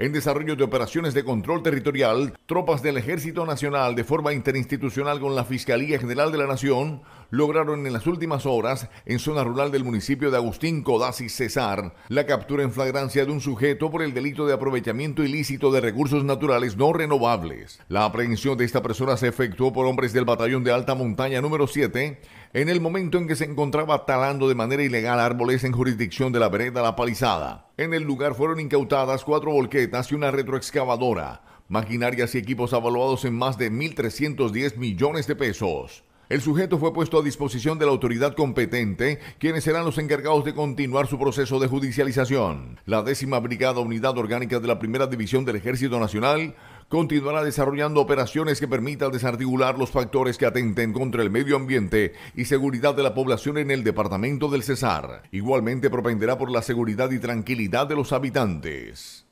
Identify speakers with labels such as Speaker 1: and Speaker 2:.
Speaker 1: En desarrollo de operaciones de control territorial, tropas del Ejército Nacional de forma interinstitucional con la Fiscalía General de la Nación lograron en las últimas horas, en zona rural del municipio de Agustín Codazzi César Cesar, la captura en flagrancia de un sujeto por el delito de aprovechamiento ilícito de recursos naturales no renovables. La aprehensión de esta persona se efectuó por hombres del batallón de alta montaña número 7 en el momento en que se encontraba talando de manera ilegal árboles en jurisdicción de la vereda La Palizada. En el lugar fueron incautadas cuatro volquetas y una retroexcavadora, maquinarias y equipos avaluados en más de 1.310 millones de pesos. El sujeto fue puesto a disposición de la autoridad competente, quienes serán los encargados de continuar su proceso de judicialización. La décima brigada unidad orgánica de la primera división del Ejército Nacional continuará desarrollando operaciones que permitan desarticular los factores que atenten contra el medio ambiente y seguridad de la población en el departamento del Cesar. Igualmente propenderá por la seguridad y tranquilidad de los habitantes.